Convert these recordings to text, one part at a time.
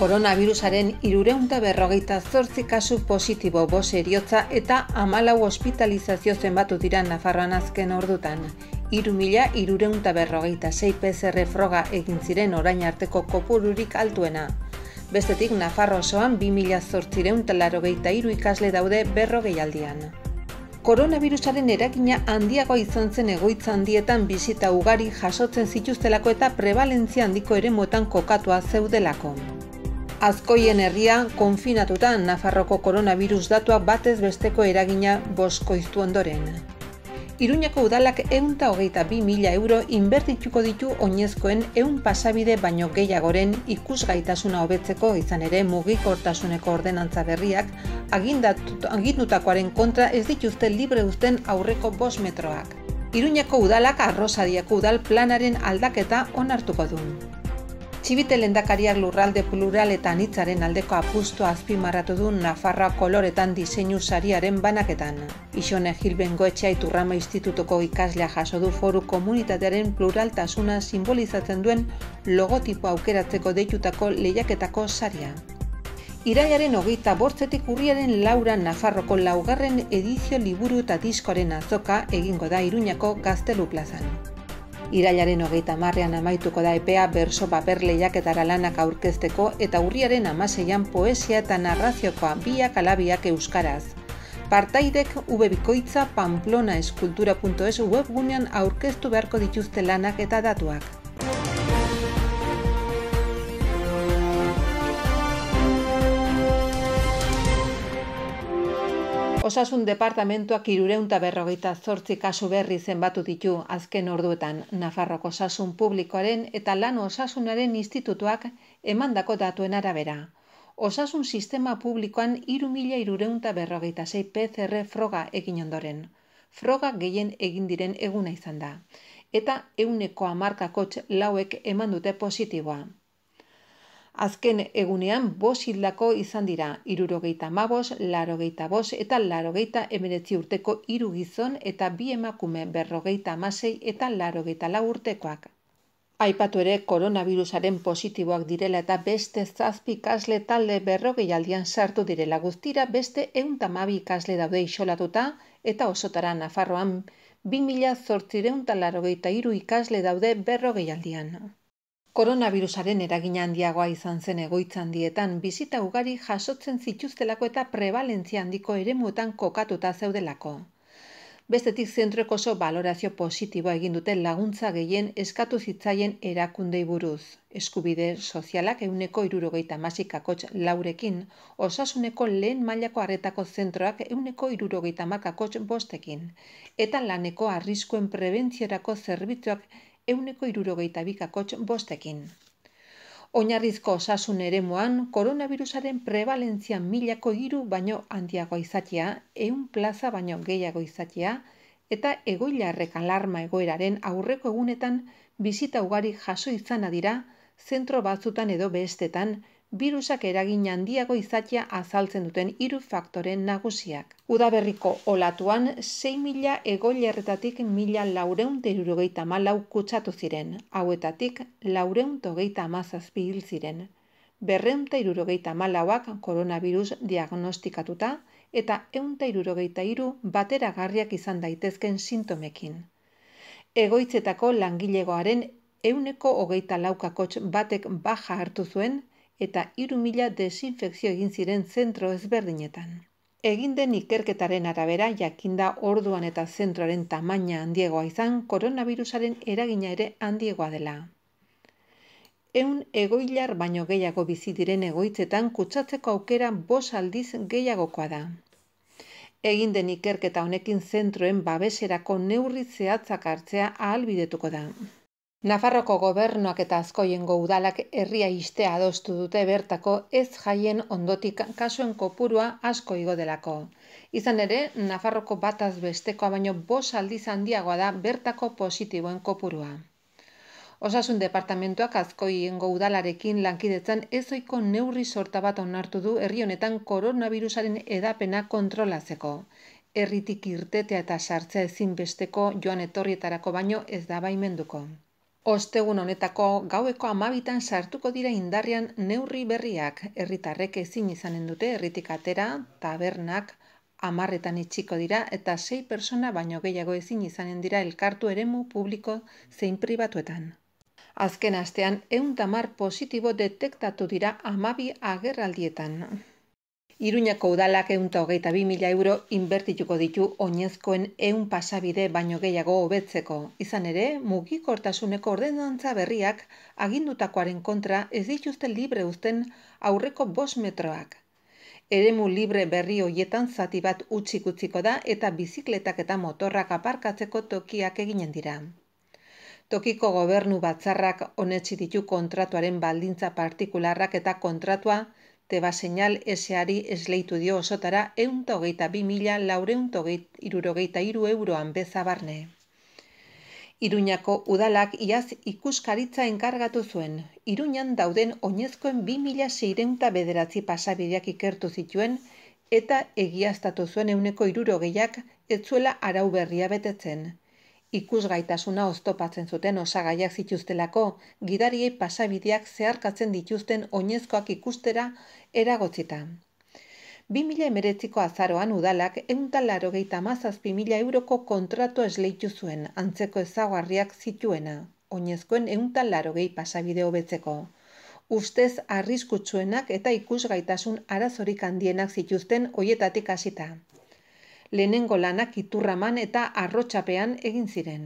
Koronavirusaren irureunta berrogeita zortzi kasu positibo bose eriotza eta amalau ospitalizazio zenbatu dira Nafarroan azken ordutan. Iru mila irureunta berrogeita 6 PCR froga egin ziren orain arteko kopururik altuena. Bestetik, Nafarro osoan bi mila zortzireun talarogeita iru ikasle daude berrogei aldian. Koronavirusaren erakina handiago izan zen egoitza handietan bizita ugari jasotzen zituztelako eta prevalentzia handiko ere motan kokatua zeudelako. Azkoien herria konfinatutan Nafarroko koronavirus datua batez besteko eragina boskoiztu ondoren. Iruñako udalak eunta hogeita bi mila euro inbertituko ditu oinezkoen eun pasabide baino gehiagoren ikusgaitasuna hobetzeko izan ere mugikortasuneko ordenantza berriak agindutakoaren kontra ez dituzte libre uzten aurreko bos metroak. Iruñako udalak arrosadiako udal planaren aldaketa onartuko dun. Txibite lendakariak lurralde plural eta anitzaren aldeko apustu azpimarratu du Nafarra koloretan diseinu sariaren banaketan. Ixone Gilben etxea iturrama institutuko ikaslea jaso du foru komunitatearen pluraltasuna simbolizatzen duen logotipo aukeratzeko deitutako lehiaketako saria. Iraiaren hogeita bortzetik urriaren laura Nafarroko laugarren edizio liburu eta diskoren azoka egingo da Iruñako gaztelu plazan. Irailaren hogeita marrean amaituko da epea berso paper lehiaketara lanak aurkezteko eta hurriaren amaseian poesia eta narraziokoa biak alabiak euskaraz. Partaidek ubebikoitza pamplonaeskultura.es webgunean aurkeztu beharko dituzte lanak eta datuak. Osasun departamentoak irureunta berrogeita zortzi kasu berri zenbatu ditu azken orduetan Nafarroko osasun publikoaren eta lan osasunaren institutuak emandako datuen arabera. Osasun sistema publikoan irumila irureunta berrogeita zei PCR froga egin ondoren. Froga gehien egin diren eguna izan da. Eta euneko amarkakotx lauek eman dute positiboa. Azken egunean bos hildako izan dira, irurogeita mabos, larogeita bos eta larogeita emeretzi urteko hiru gizon eta bi emakume berrogeita amasei eta larogeita la urtekoak. Aipatu ere, koronavirusaren positiboak direla eta beste zazpi kasle talde berrogei aldian sartu direla guztira, beste euntamabi kasle daude isolatuta eta osotara Nafarroan 2000 zortzireuntalarogeita iru ikasle daude berrogei aldian. Koronavirusaren eragin handiagoa izan zen egoitza handietan bizita ugari jasotzen zituztelako eta prevalentzia handiko eremuetan kokatuta zeudelako. Bestetik zentroek oso balorazio positiboa egin duten laguntza gehien eskatu zitzaien erakundei buruz. Eskubide sozialak euneko irurogeita masikakotx laurekin, osasuneko lehen mailako arretako zentroak euneko irurogeita makakotx bostekin. Eta laneko arriskuen prebentziorako zerbitzuak euneko irurogeita bikakotx bostekin. Oinarrizko osasun moan, koronavirusaren prevalentzia milako iru baino handiago izatea, eun plaza baino gehiago izatea, eta egoilarrek alarma egoeraren aurreko egunetan bizita ugari jaso izan dira, zentro batzutan edo bestetan, virusak eragin handiago izatea azaltzen duten hiru faktore nagusiak. Udaberriko olatuan 6.000 mila egoilerretatik 1.000 laureun terurogeita malau kutsatu ziren, hauetatik laureun togeita hil ziren. Berreun terurogeita malauak koronavirus diagnostikatuta eta eun terurogeita iru bateragarriak izan daitezken sintomekin. Egoitzetako langilegoaren euneko hogeita laukakotx batek baja hartu zuen, eta iru mila desinfekzio egin ziren zentro ezberdinetan. Egin den ikerketaren arabera jakinda orduan eta zentroaren tamaina handiegoa izan koronavirusaren eragina ere handiegoa dela. Eun egoilar baino gehiago bizi diren egoitzetan kutsatzeko aukera bos aldiz gehiagokoa da. Egin den ikerketa honekin zentroen babeserako neurri zehatzak hartzea ahalbidetuko da. Nafarroko gobernuak eta azkoiengo udalak herria istea adostu dute bertako ez jaien ondotik kasuen kopurua asko igo delako. Izan ere, Nafarroko bataz bestekoa baino bos aldiz handiagoa da bertako positiboen kopurua. Osasun departamentuak azkoiengo udalarekin lankidetzan ezoiko neurri sorta bat onartu du herri honetan koronavirusaren edapena kontrolatzeko. Herritik irtetea eta sartzea ezinbesteko joan etorrietarako baino ez da baimenduko. Ostegun honetako gaueko amabitan sartuko dira indarrian neurri berriak, herritarrek ezin izanen dute herritik atera, tabernak, amarretan itxiko dira eta sei persona baino gehiago ezin izanen dira elkartu eremu publiko zein pribatuetan. Azken astean, eunt amar positibo detektatu dira amabi agerraldietan. Iruñako udalak eunta hogeita bi mila euro inbertituko ditu oinezkoen eun pasabide baino gehiago hobetzeko. Izan ere, mugikortasuneko ordenantza berriak agindutakoaren kontra ez dituzte libre uzten aurreko bos metroak. Eremu libre berri hoietan zati bat utxik utziko da eta bizikletak eta motorrak aparkatzeko tokiak eginen dira. Tokiko gobernu batzarrak onetsi ditu kontratuaren baldintza partikularrak eta kontratua teba señal eseari esleitu dio osotara eunta hogeita bi mila iru euroan bezabarne. Iruñako udalak iaz ikuskaritza enkargatu zuen. Iruñan dauden oinezkoen bi seireunta bederatzi pasabideak ikertu zituen eta egiaztatu zuen euneko iruro etzuela arau berria betetzen ikusgaitasuna oztopatzen zuten osagaiak zituztelako, gidariei pasabideak zeharkatzen dituzten oinezkoak ikustera eragotzita. 2000 emeretziko azaroan udalak euntan laro mazazpi mila euroko kontratu esleitu zuen, antzeko ezagarriak zituena, oinezkoen euntan laro gehi pasabideo betzeko. Ustez arriskutsuenak eta ikusgaitasun arazorik handienak zituzten oietatik hasita lehenengo lanak iturraman eta arrotxapean egin ziren.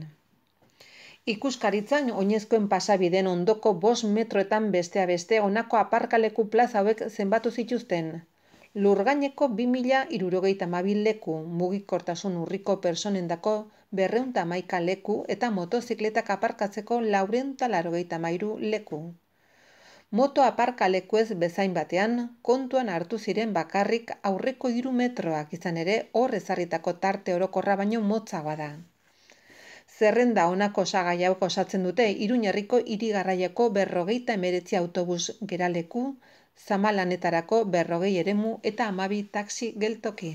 Ikuskaritzan oinezkoen pasabiden ondoko bos metroetan bestea beste honako aparkaleku plaza hauek zenbatu zituzten. Lurgaineko 2000 irurogeita mabil leku, mugikortasun urriko personen dako, berreuntamaika leku eta motozikletak aparkatzeko laurentalarogeita mairu leku moto aparkaleko ez bezain batean kontuan hartu ziren bakarrik aurreko iru metroak izan ere hor ezarritako tarte orokorra baino motzagoa da. Zerrenda honako sagai osatzen dute iruñerriko irigarraieko berrogeita emeretzi autobus geraleku, zamalanetarako berrogei eremu eta amabi taksi geltoki.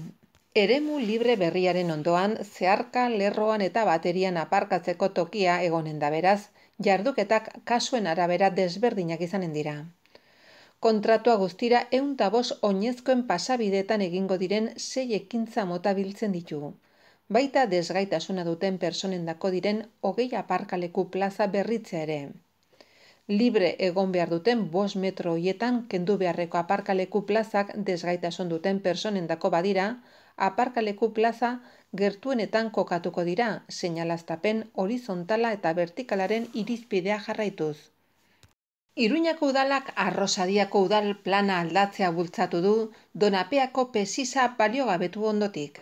Eremu libre berriaren ondoan, zeharka, lerroan eta baterian aparkatzeko tokia egonen da beraz, jarduketak kasuen arabera desberdinak izanen dira. Kontratua guztira euntaboz oinezkoen pasabidetan egingo diren sei ekintza mota biltzen ditu. Baita desgaitasuna duten personen dako diren hogei aparkaleku plaza berritzea ere. Libre egon behar duten bos metro hoietan kendu beharreko aparkaleku plazak desgaitasun duten personen dako badira, aparkaleku plaza gertuenetan kokatuko dira, seinalaztapen horizontala eta vertikalaren irizpidea jarraituz. Iruñako udalak arrosadiako udal plana aldatzea bultzatu du donapeako pesisa baliogabetu gabetu ondotik.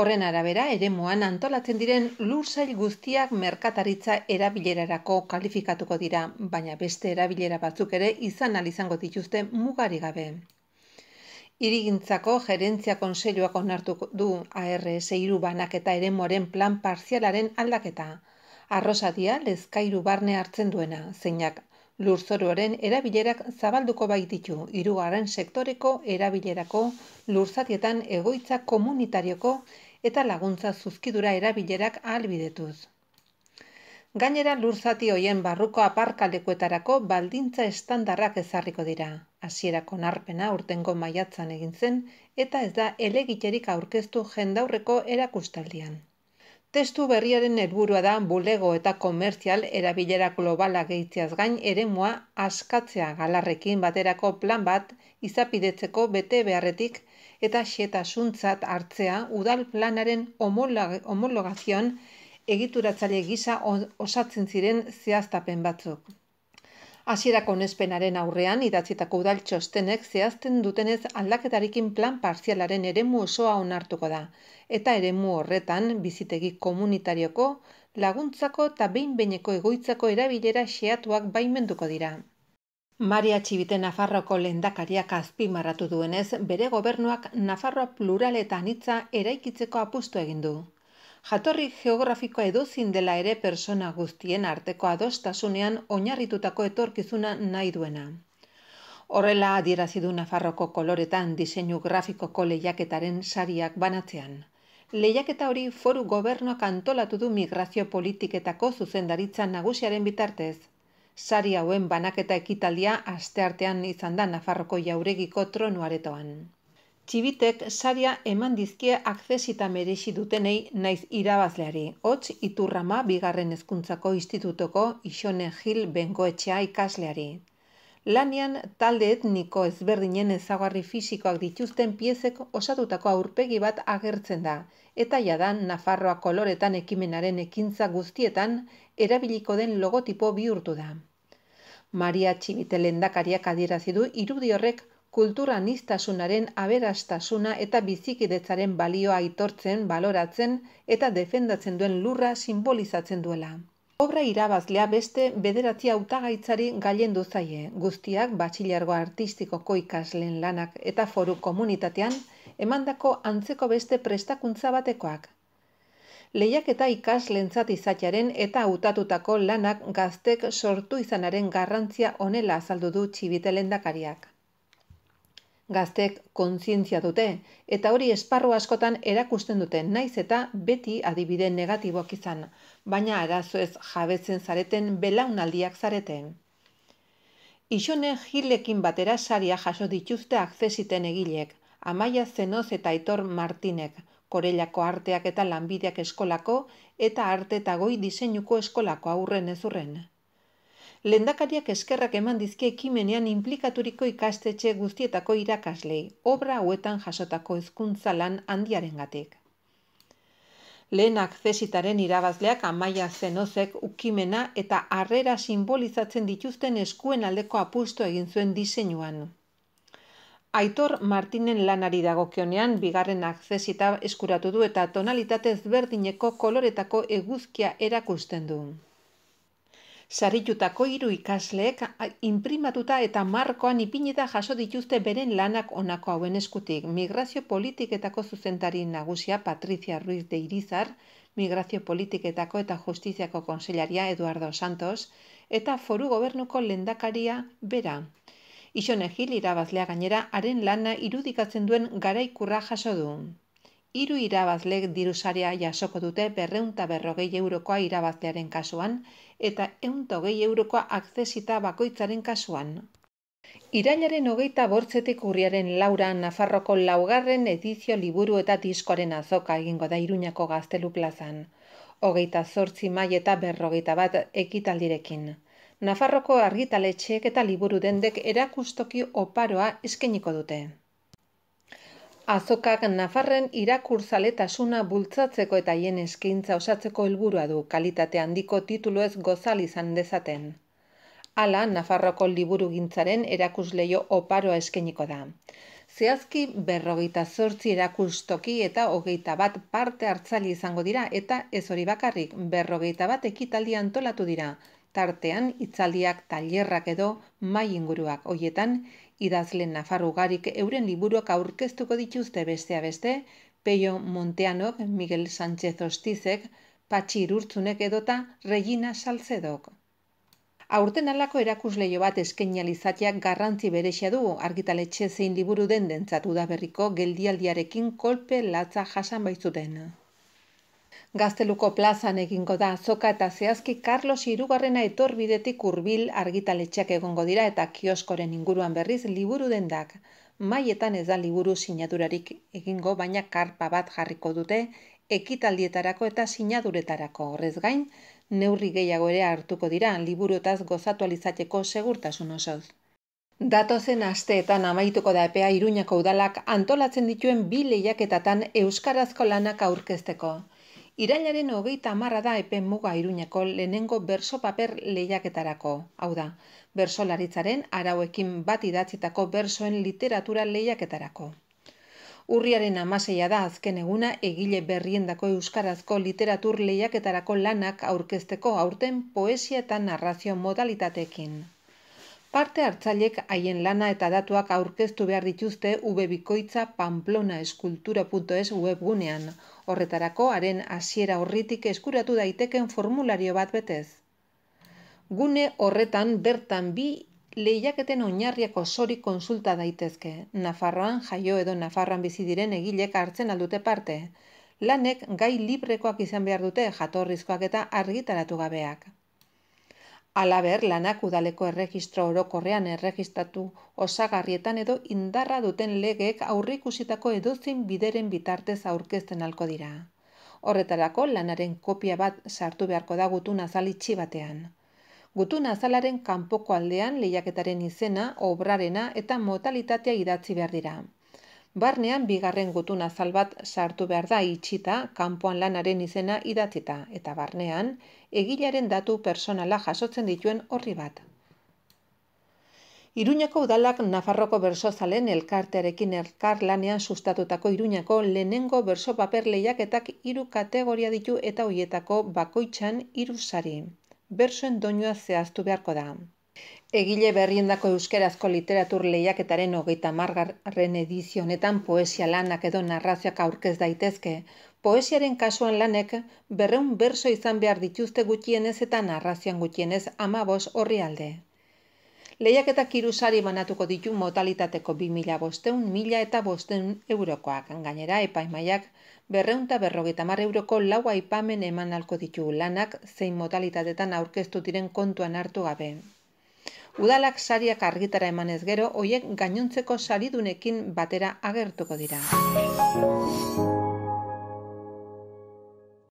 Horren arabera, ere moan antolatzen diren lursail guztiak merkataritza erabilerarako kalifikatuko dira, baina beste erabilera batzuk ere izan alizango dituzte mugari gabe. Irigintzako gerentzia konseiluak onartu du ARS iru banaketa moren plan parzialaren aldaketa. Arrosadia lezkairu barne hartzen duena, zeinak lurzoruaren erabilerak zabalduko baititu irugarren sektoreko erabilerako lurzatietan egoitza komunitarioko eta laguntza zuzkidura erabilerak ahalbidetuz. Gainera lur zati hoien barruko aparkalekuetarako baldintza estandarrak ezarriko dira. Hasierako narpena urtengo maiatzan egin zen eta ez da elegiterik aurkeztu jendaurreko erakustaldian. Testu berriaren helburua da bulego eta komertzial erabilera globala gehitziaz gain eremua askatzea galarrekin baterako plan bat izapidetzeko bete beharretik eta xetasuntzat hartzea udal planaren homologazioan egituratzaile gisa osatzen ziren zehaztapen batzuk. Hasierako nespenaren aurrean idatzitako udal txostenek zehazten dutenez aldaketarekin plan parzialaren eremu osoa onartuko da eta eremu horretan bizitegi komunitarioko laguntzako eta beineko egoitzako erabilera xeatuak baimenduko dira. Maria Txibite Nafarroko lendakariak azpimarratu duenez, bere gobernuak Nafarroa plural eta anitza eraikitzeko apustu egin du jatorri geografikoa edozin dela ere persona guztien arteko adostasunean oinarritutako etorkizuna nahi duena. Horrela adierazi du Nafarroko koloretan diseinu grafikoko lehiaketaren sariak banatzean. Lehiaketa hori foru gobernuak antolatu du migrazio politiketako zuzendaritza nagusiaren bitartez. Sari hauen banaketa ekitaldia asteartean izan da Nafarroko jauregiko tronuaretoan. Txibitek saria eman dizkie akzesita merezi dutenei naiz irabazleari. Hots iturrama bigarren hezkuntzako institutoko isone Gil Bengoetxea ikasleari. Lanian talde etniko ezberdinen ezaguarri fisikoak dituzten piezek osatutako aurpegi bat agertzen da, eta jadan Nafarroa koloretan ekimenaren ekintza guztietan erabiliko den logotipo bihurtu da. Maria Txibite lendakariak adierazi du irudi horrek kultura niztasunaren aberastasuna eta bizikidetzaren balioa aitortzen baloratzen eta defendatzen duen lurra simbolizatzen duela. Obra irabazlea beste bederatzi hautagaitzari gailen zaie, guztiak batxilargo artistikoko ikasleen lanak eta foru komunitatean emandako antzeko beste prestakuntza batekoak. Lehiak eta ikaslentzat zatizatjaren eta hautatutako lanak gaztek sortu izanaren garrantzia onela azaldu du lendakariak. Gaztek kontzientzia dute eta hori esparru askotan erakusten dute naiz eta beti adibide negatiboak izan, baina arazo ez jabetzen zareten belaunaldiak zareten. Ixone jilekin batera saria jaso dituzte akzesiten egilek, Amaia Zenoz eta Aitor Martinek, Korelako arteak eta lanbideak eskolako eta arte eta goi diseinuko eskolako aurren ezurren lendakariak eskerrak eman dizki ekimenean inplikaturiko ikastetxe guztietako irakaslei, obra hauetan jasotako hezkuntza lan handiarengatik. Lehenak zesitaren irabazleak amaia zenozek ukimena eta harrera simbolizatzen dituzten eskuen aldeko apustu egin zuen diseinuan. Aitor Martinen lanari dagokionean bigarren akzesita eskuratu du eta tonalitatez berdineko koloretako eguzkia erakusten du. Saritutako hiru ikasleek inprimatuta eta markoan ipinita jaso dituzte beren lanak onako hauen eskutik. Migrazio politiketako zuzentari nagusia Patricia Ruiz de Irizar, Migrazio politiketako eta justiziako konsellaria Eduardo Santos eta Foru Gobernuko lendakaria bera. Ixone Gil irabazlea gainera haren lana irudikatzen duen garaikurra jaso du. Iru irabazlek dirusaria jasoko dute berreunta berrogei eurokoa irabazlearen kasuan eta eunta hogei eurokoa akzesita bakoitzaren kasuan. Irailaren hogeita bortzetik hurriaren laura Nafarroko laugarren edizio liburu eta diskoren azoka egingo da iruñako gaztelu plazan. Hogeita zortzi mai eta berrogeita bat ekitaldirekin. Nafarroko argitaletxeek eta liburu dendek erakustoki oparoa eskeniko dute. Azokak Nafarren irakurzaletasuna bultzatzeko eta hien eskaintza osatzeko helburua du kalitate handiko titulu gozal izan dezaten. Hala, Nafarroko liburu gintzaren erakusleio oparoa eskeniko da. Zehazki berrogeita zortzi erakustoki eta hogeita bat parte hartzali izango dira eta ez hori bakarrik berrogeita bat ekitaldi antolatu dira. Tartean, itzaldiak, tailerrak edo, mai inguruak, hoietan, idazle nafarugarik euren liburuak aurkeztuko dituzte bestea beste, Peio Monteanok, Miguel Sánchez Ostizek, Patxi Irurtzunek edota Regina Salcedok. Aurten alako erakusleio bat eskenializatiak garrantzi berexia du argitaletxe zein liburu den dentzatu da berriko geldialdiarekin kolpe latza jasan baitzuten. Gazteluko plazan egingo da, zoka eta zehazki Carlos Irugarrena etor bidetik urbil argitaletxeak egongo dira eta kioskoren inguruan berriz liburu dendak. Maietan ez da liburu sinadurarik egingo, baina karpa bat jarriko dute, ekitaldietarako eta sinaduretarako. Horrez gain, neurri gehiago ere hartuko dira, liburuetaz gozatu alizateko segurtasun osoz. Datozen asteetan amaituko da epea Iruñako udalak antolatzen dituen bi lehiaketatan euskarazko lanak aurkezteko. Irailaren hogeita amarra da epen muga iruneko lehenengo berso paper lehiaketarako. Hau da, berso laritzaren arauekin bat idatzitako bersoen literatura lehiaketarako. Urriaren amaseia da azken eguna egile berriendako euskarazko literatur lehiaketarako lanak aurkezteko aurten poesia eta narrazio modalitatekin. Parte hartzailek haien lana eta datuak aurkeztu behar dituzte ubebikoitza pamplonaeskultura.es webgunean. Horretarako, haren hasiera horritik eskuratu daiteken formulario bat betez. Gune horretan bertan bi lehiaketen oinarriak osori konsulta daitezke. Nafarroan jaio edo Nafarroan bizi diren egilek hartzen aldute parte. Lanek gai librekoak izan behar dute jatorrizkoak eta argitaratu gabeak. Alaber, lanak udaleko erregistro orokorrean erregistratu osagarrietan edo indarra duten legeek aurrikusitako edozein bideren bitartez aurkezten alko dira. Horretarako, lanaren kopia bat sartu beharko da gutun azalitxi batean. Gutun azalaren kanpoko aldean lehiaketaren izena, obrarena eta modalitatea idatzi behar dira. Barnean bigarren gutuna azal bat sartu behar da itxita, kanpoan lanaren izena idatzita, eta barnean, egilaren datu personala jasotzen dituen horri bat. Iruñako udalak Nafarroko berso zalen elkartearekin elkar lanean sustatutako Iruñako lehenengo berso paper lehiaketak iru kategoria ditu eta hoietako bakoitzan iruzari. sari. Bersoen doinua zehaztu beharko da. Egile berriendako euskarazko literatur lehiaketaren hogeita margarren edizio poesia lanak edo narrazioak aurkez daitezke. Poesiaren kasuan lanek berreun berso izan behar dituzte gutienez eta narrazioan gutienez amabos horri alde. Lehiaketak kirusari banatuko ditu modalitateko 2000 mila bosteun, mila eta bosteun eurokoak. Gainera, epaimaiak berreun eta berrogeita euroko laua aipamen eman alko ditu lanak zein modalitateetan aurkeztu diren kontuan hartu gabe. Udalak sariak argitara emanez gero, hoiek gainontzeko saridunekin batera agertuko dira.